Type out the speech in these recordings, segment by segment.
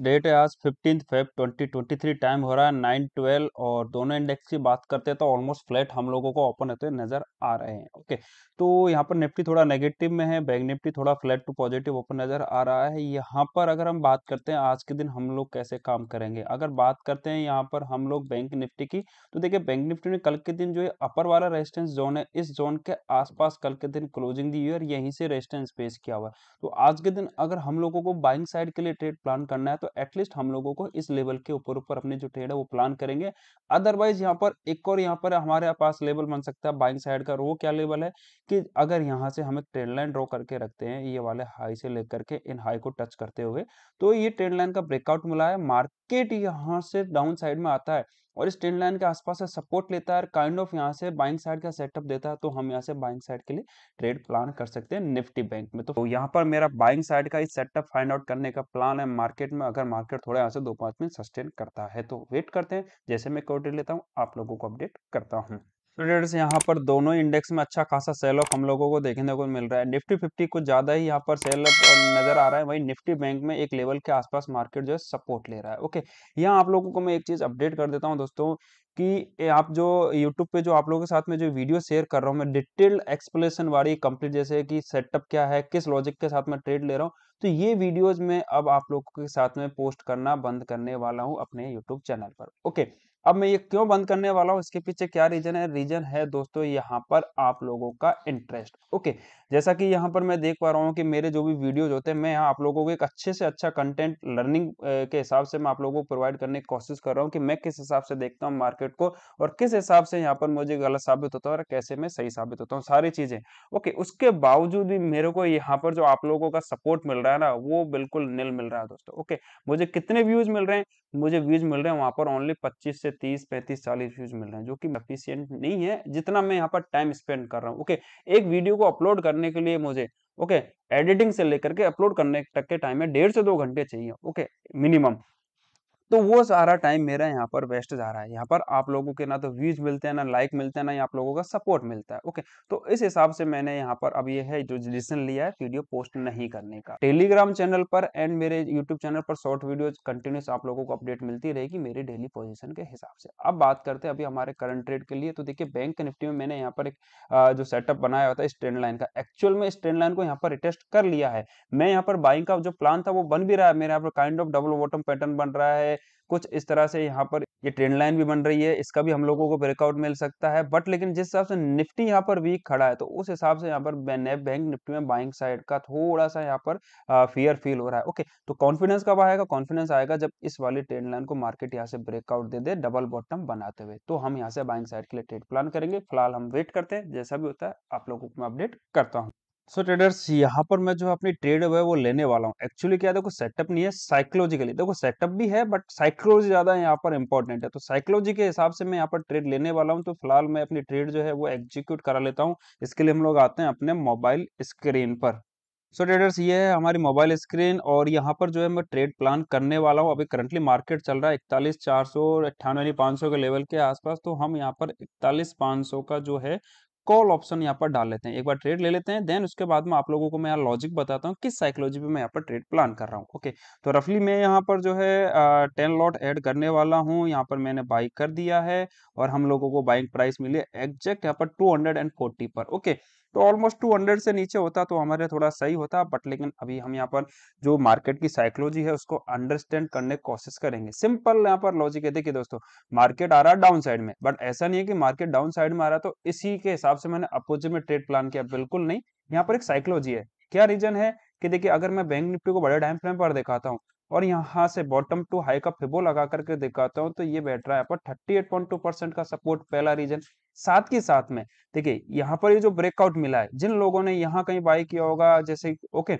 date है आज fifteen Feb 2023 time हो रहा है नाइन ट्वेल्व और दोनों इंडेक्स की बात करते हैं तो ऑलमोस्ट फ्लैट हम लोगों को ओपन होते नजर आ रहे हैं ओके तो यहाँ पर निफ्टी थोड़ा नेगेटिव में है बैंक निफ्टी थोड़ा फ्लैट टू पॉजिटिव ओपन नजर आ रहा है यहाँ पर अगर हम बात करते हैं आज के दिन हम लोग कैसे काम करेंगे अगर बात करते हैं यहाँ पर हम लोग बैंक निफ्टी की तो देखिये बैंक निफ्टी ने कल के दिन जो है अपर वाला रेजिस्टेंस जोन है इस जोन के आसपास कल के दिन क्लोजिंग दी हुई और यहीं से रेजिस्टेंस पेश किया हुआ है तो आज के दिन अगर हम लोगों को बाइंग साइड के लिए ट्रेड प्लान करना है तो एटलीस्ट हम लोगों को इस लेवल के ऊपर ऊपर अपने जो ट्रेड है वो प्लान करेंगे अदरवाइज यहाँ पर एक और यहाँ पर हमारे पास लेवल बन सकता है बाइंग साइड का वो क्या लेवल है कि अगर यहाँ से हम एक ट्रेड लाइन ड्रॉ करके रखते हैं ये वाले हाई से लेकर के इन हाई को टच करते हुए तो ये ट्रेड लाइन का ब्रेकआउट मिला है मार्केट यहाँ से डाउन साइड में आता है और इस ट्रेंड लाइन के आसपास से सपोर्ट लेता है काइंड ऑफ यहाँ से बाइंग साइड का सेटअप देता है तो हम यहाँ से बाइंग साइड के लिए ट्रेड प्लान कर सकते हैं निफ्टी बैंक में तो यहाँ पर मेरा बाइंग साइड का सेटअप फाइंड आउट करने का प्लान है मार्केट में अगर मार्केट थोड़ा यहाँ से दो पांच मिनट सस्टेन करता है तो वेट करते हैं जैसे मैं कोटेड लेता हूँ आप लोगों को अपडेट करता हूँ स्टूडेंट्स यहाँ पर दोनों इंडेक्स में अच्छा खासा सेल ऑफ हम लोगों को देखने को मिल रहा है निफ्टी फिफ्टी कुछ ज़्यादा ही यहाँ पर सेल ऑफ नजर आ रहा है वहीं निफ्टी बैंक में एक लेवल के आसपास मार्केट जो है सपोर्ट ले रहा है ओके यहाँ आप लोगों को मैं एक चीज़ अपडेट कर देता हूँ दोस्तों कि आप जो यूट्यूब पे जो आप लोगों के साथ में जो वीडियो शेयर कर रहा हूँ मैं डिटेल्ड एक्सप्लेनेशन वाली कंप्लीट जैसे कि सेटअप क्या है किस लॉजिक के साथ मैं ट्रेड ले रहा हूँ तो ये वीडियोज में अब आप लोगों के साथ में पोस्ट करना बंद करने वाला हूँ अपने यूट्यूब चैनल पर ओके अब मैं ये क्यों बंद करने वाला हूँ इसके पीछे क्या रीजन है रीजन है दोस्तों यहाँ पर आप लोगों का इंटरेस्ट ओके जैसा कि यहाँ पर मैं देख पा रहा हूँ कि मेरे जो भी वीडियोज होते हैं मैं यहाँ आप लोगों को एक अच्छे से अच्छा कंटेंट लर्निंग के हिसाब से मैं आप लोगों को प्रोवाइड करने की कोशिश कर रहा हूँ कि मैं किस हिसाब से देखता हूँ मार्केट को और किस हिसाब से यहाँ पर मुझे गलत साबित होता है और कैसे मैं सही साबित होता हूँ सारी चीजें ओके उसके बावजूद भी मेरे को यहाँ पर जो आप लोगों का सपोर्ट मिल रहा है ना वो बिल्कुल नील मिल रहा है दोस्तों ओके मुझे कितने व्यूज मिल रहे हैं मुझे व्यूज मिल रहे हैं वहां पर ओनली पच्चीस से तीस पैंतीस चालीस व्यूज मिल रहे हैं जो कि एफिशियंट नहीं है जितना मैं यहाँ पर टाइम स्पेंड कर रहा हूँ ओके एक वीडियो को अपलोड करने के लिए मुझे ओके एडिटिंग से लेकर के अपलोड करने तक के टाइम में डेढ़ से दो घंटे चाहिए ओके मिनिमम तो वो सारा टाइम मेरा यहाँ पर वेस्ट जा रहा है यहाँ पर आप लोगों के ना तो व्यूज मिलते हैं ना लाइक मिलते हैं ना आप लोगों का सपोर्ट मिलता है ओके तो इस हिसाब से मैंने यहाँ पर अब ये है जो डिसीजन लिया है वीडियो पोस्ट नहीं करने का टेलीग्राम चैनल पर एंड मेरे यूट्यूब चैनल पर शॉर्ट वीडियो कंटिन्यूस आप लोगों को अपडेट मिलती रहेगी मेरी डेली पोजिशन के हिसाब से अब बात करते हैं अभी हमारे करंट ट्रेड के लिए तो देखिये बैंक निफ्टी में मैंने यहाँ पर एक जो सेटअप बनाया हुआ था इस ट्रेंड लाइन का एक्चुअल में इस ट्रेंड लाइन को यहाँ पर रिटेस्ट कर लिया है मैं यहाँ पर बाइंग का जो प्लान था वो बन भी रहा है मेरे यहाँ पर kind of double bottom pattern बन रहा है कुछ इस तरह से यहाँ पर ये ट्रेंड लाइन भी बन रही है इसका भी हम लोगों को ब्रेकआउट मिल सकता है बट लेकिन जिस हिसाब से निफ्टी यहाँ पर वीक खड़ा है तो उस हिसाब से यहाँ पर नेब बैंक निफ्टी में बाइंग साइड का थोड़ा सा यहाँ पर फियर फील हो रहा है ओके तो कॉन्फिडेंस कब आएगा कॉन्फिडेंस आएगा जब इस वाली ट्रेंड लाइन को मार्केट यहाँ से ब्रेकआउट दे दे डबल बॉटम बनाते हुए तो हम यहाँ से बाइंग साइड के लिए ट्रेड प्लान करेंगे फिलहाल हम वेट करते हैं जैसा भी होता है आप लोगों को मैं अपडेट करता हूँ सो so, ट्रेडर्स यहाँ पर मैं जो अपनी ट्रेड है वो लेने वाला हूँ एक्चुअली क्या देखो सेटअप नहीं है साइकोलॉजिकली देखो सेटअप भी है बट साइकोलॉजी ज़्यादा यहाँ पर इंपॉर्टेंट है तो साइकोलॉजी के हिसाब से मैं यहाँ पर ट्रेड लेने वाला हूँ तो फिलहाल मैं अपनी ट्रेड जो है वो एग्जीक्यूट करा लेता हूँ इसके लिए हम लोग आते हैं अपने मोबाइल स्क्रीन पर सो so, ट्रेडर्स ये है हमारी मोबाइल स्क्रीन और यहाँ पर जो है मैं ट्रेड प्लान करने वाला हूँ अभी करंटली मार्केट चल रहा है इकतालीस चार सौ अट्ठानवे पाँच सौ के लेवल के आसपास तो हम यहाँ पर इकतालीस पाँच सौ का जो है कॉल ऑप्शन यहाँ पर डाल लेते हैं एक बार ट्रेड ले लेते हैं देन उसके बाद में आप लोगों को मैं यहाँ लॉजिक बताता हूँ किस साइकोलॉजी पे मैं यहाँ पर ट्रेड प्लान कर रहा हूँ ओके तो रफली मैं यहाँ पर जो है टेन लॉट ऐड करने वाला हूँ यहाँ पर मैंने बाई कर दिया है और हम लोगों को बाइंग प्राइस मिली एग्जैक्ट यहाँ पर टू पर ओके तो ऑलमोस्ट 200 से नीचे होता तो हमारे थोड़ा सही होता बट लेकिन अभी हम यहाँ पर जो मार्केट की साइकोलॉजी है उसको अंडरस्टैंड करने की कोशिश करेंगे सिंपल यहाँ पर लॉजिक है देखिए दोस्तों मार्केट आ रहा डाउन साइड में बट ऐसा नहीं है कि मार्केट डाउन साइड में आ रहा तो इसी के हिसाब से मैंने अपोजिट में ट्रेड प्लान किया बिल्कुल नहीं यहाँ पर एक साइकोलॉजी है क्या रीजन है कि देखिए अगर मैं बैंक निफ्टी को बड़े टाइम फ्रेम पर दिखाता हूँ और यहाँ से बॉटम टू हाई का फिबो लगा करके दिखाता हूँ तो ये बैठ रहा है पर 38.2 परसेंट का सपोर्ट पहला रीजन साथ के साथ में देखिए यहाँ पर ये जो ब्रेकआउट मिला है जिन लोगों ने यहाँ कहीं बाई किया होगा जैसे ओके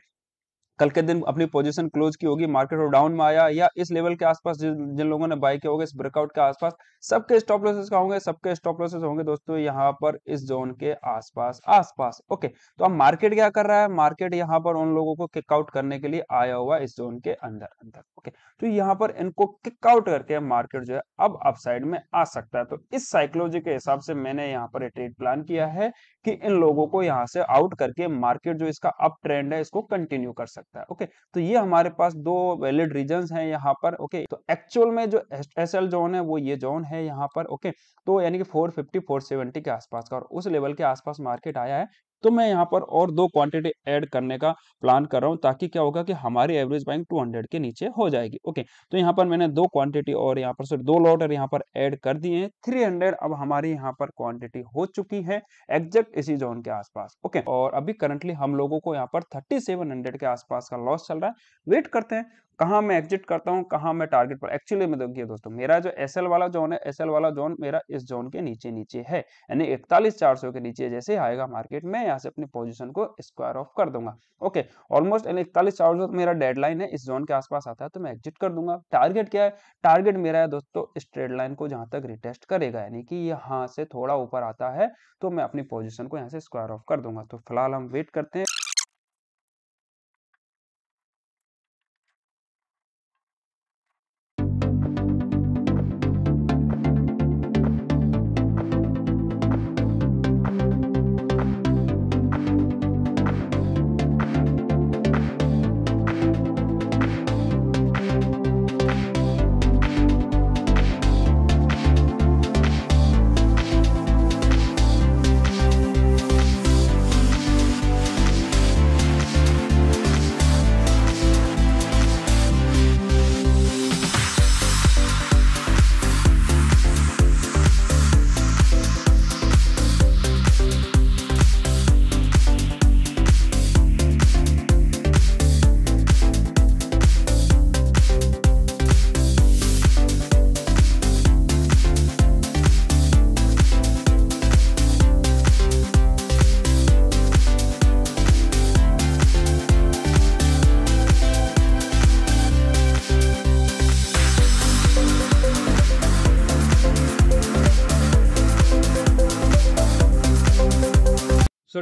कल के दिन अपनी पोजीशन क्लोज की होगी मार्केट और डाउन में आया या इस लेवल के आसपास जिन जिन लोगों ने बाय किया होगा इस ब्रेकआउट के आसपास सबके स्टॉप लॉसेस का होंगे सबके स्टॉप लॉसेस होंगे दोस्तों यहाँ पर इस जोन के आसपास आसपास ओके तो अब मार्केट क्या कर रहा है मार्केट यहाँ पर उन लोगों को किकआउट करने के लिए आया हुआ इस जोन के अंदर अंदर ओके तो यहाँ पर इनको किकआउट करके मार्केट जो है अब अपसाइड में आ सकता है तो इस साइकोलॉजी के हिसाब से मैंने यहाँ पर ट्रेड प्लान किया है कि इन लोगों को यहाँ से आउट करके मार्केट जो इसका अप ट्रेंड है इसको कंटिन्यू कर सकता है ओके तो ये हमारे पास दो तो वैलिड रीजन है यहाँ पर ओके तो एक्चुअल में जो एस एल जोन है वो ये जोन है यहाँ पर ओके तो यानी कि 450 470 के आसपास का और उस लेवल के आसपास मार्केट आया है तो मैं यहाँ पर और दो क्वांटिटी ऐड करने का प्लान कर रहा हूँ ताकि क्या होगा कि हमारी एवरेज बाइंग 200 के नीचे हो जाएगी ओके तो यहाँ पर मैंने दो क्वांटिटी और यहाँ पर सिर्फ दो लॉटर यहाँ पर ऐड कर दिए हैं 300 अब हमारी यहाँ पर क्वांटिटी हो चुकी है एग्जैक्ट इसी जोन के आसपास ओके और अभी करंटली हम लोगों को यहाँ पर थर्टी के आसपास का लॉस चल रहा है वेट करते हैं कहाँ मैं एग्जिट करता हूँ कहाँ मैं टारगेट पर एक्चुअली मैं देखिए दोस्तों मेरा जो एस वाला जोन है एस वाला जोन मेरा इस जोन के नीचे नीचे है यानी इकतालीस चार के नीचे जैसे आएगा मार्केट में यहाँ से अपनी पोजिशन को स्क्वायर ऑफ कर दूंगा ओके ऑलमोस्ट यानी इकतालीस चार तो मेरा डेडलाइन है इस जोन के आसपास आता है तो मैं एग्जिट कर दूंगा टारगेट क्या है टारगेट मेरा है दोस्तों इस ट्रेड लाइन को जहाँ तक रिटेस्ट करेगा यानी कि यहाँ से थोड़ा ऊपर आता है तो मैं अपनी पोजिशन को यहाँ से स्क्वायर ऑफ कर दूंगा तो फिलहाल हम वेट करते हैं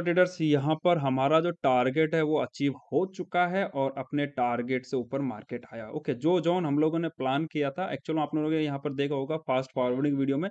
तो ट्रेडर्स यहाँ पर हमारा जो टारगेट है वो अचीव हो चुका है और अपने टारगेट से ऊपर मार्केट आया ओके जो जोन हम लोगों ने प्लान किया था एक्चुअल आप लोगों ने यहाँ पर देखा होगा फास्ट फॉरवर्डिंग वीडियो में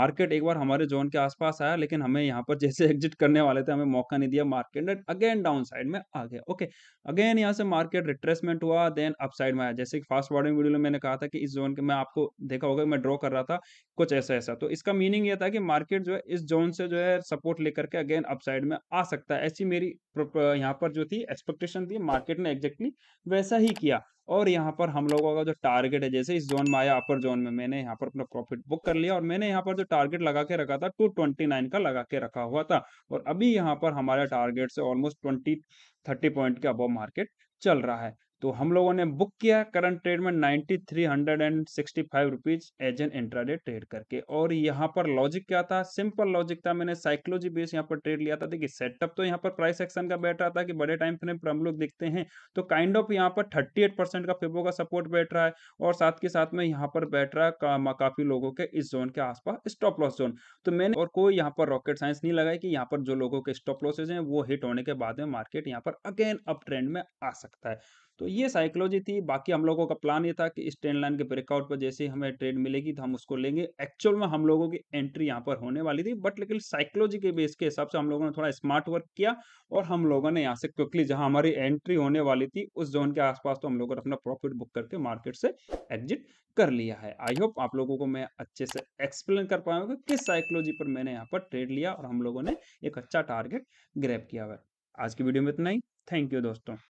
मार्केट एक बार हमारे जोन के आसपास आया लेकिन हमें यहाँ पर जैसे एग्जिट करने वाले थे हमें मौका नहीं दिया मार्केट ने अगेन डाउन साइड में आ गया ओके अगेन यहाँ से मार्केट रिट्रेसमेंट हुआ देन अप में आया जैसे कि फास्ट फॉरवर्डिंग वीडियो में मैंने कहा था कि इस जोन के मैं आपको देखा होगा मैं ड्रॉ कर रहा था कुछ ऐसा ऐसा तो इसका मीनिंग यह था कि मार्केट जो है इस जोन से जो है सपोर्ट लेकर के अगेन अपसाइड में आ सकता है ऐसी मेरी यहाँ पर जो थी एक्सपेक्टेशन थी मार्केट ने एग्जैक्टली वैसा ही किया और यहाँ पर हम लोगों का जो टारगेट है जैसे इस जोन में आया अपर जोन में मैंने यहाँ पर अपना प्रॉफिट बुक कर लिया और मैंने यहाँ पर जो टारगेट लगा के रखा था टू ट्वेंटी नाइन का लगा के रखा हुआ था और अभी यहाँ पर हमारा टारगेट से ऑलमोस्ट ट्वेंटी थर्टी पॉइंट के अबव मार्केट चल रहा है तो हम लोगों ने बुक किया करंट ट्रेड में ninety three hundred and sixty five rupees as an intraday trade करके और यहाँ पर लॉजिक क्या था सिंपल लॉजिक था मैंने साइकोलॉजी बेस यहाँ पर ट्रेड लिया था देखिए सेटअप तो यहाँ पर प्राइस एक्शन का बैठ रहा था कि बड़े टाइम फ्रेम पर हम लोग देखते हैं तो काइंड ऑफ यहाँ पर थर्टी एट परसेंट का फिबो का सपोर्ट बैठ रहा है और साथ के साथ में यहाँ पर बैठ रहा का, काफी लोगों के इस जोन के आसपास स्टॉप लॉस जोन तो मैंने और कोई यहाँ पर रॉकेट साइंस नहीं लगाई कि यहाँ पर जो लोगों के स्टॉप लॉसेज हैं वो हिट होने के बाद में मार्केट यहाँ पर अगेन अप ट्रेंड में आ सकता है तो ये साइकोलॉजी थी बाकी हम लोगों का प्लान ये था कि इस ट्रेंड लाइन के ब्रेकआउट पर जैसे ही हमें ट्रेड मिलेगी तो हम उसको लेंगे एक्चुअल में हम लोगों की एंट्री यहाँ पर होने वाली थी बट लेकिन साइकोलॉजी के बेस के हिसाब से हम लोगों ने थोड़ा स्मार्ट वर्क किया और हम लोगों ने यहाँ से क्विकली जहाँ हमारी एंट्री होने वाली थी उस जोन के आसपास तो हम लोगों ने अपना प्रॉफिट बुक करके मार्केट से एग्जिट कर लिया है आई होप आप लोगों को मैं अच्छे से एक्सप्लेन कर पाया कि किस साइकोलॉजी पर मैंने यहाँ पर ट्रेड लिया और हम लोगों ने एक अच्छा टारगेट ग्रैप किया हुआ आज की वीडियो में इतना ही थैंक यू दोस्तों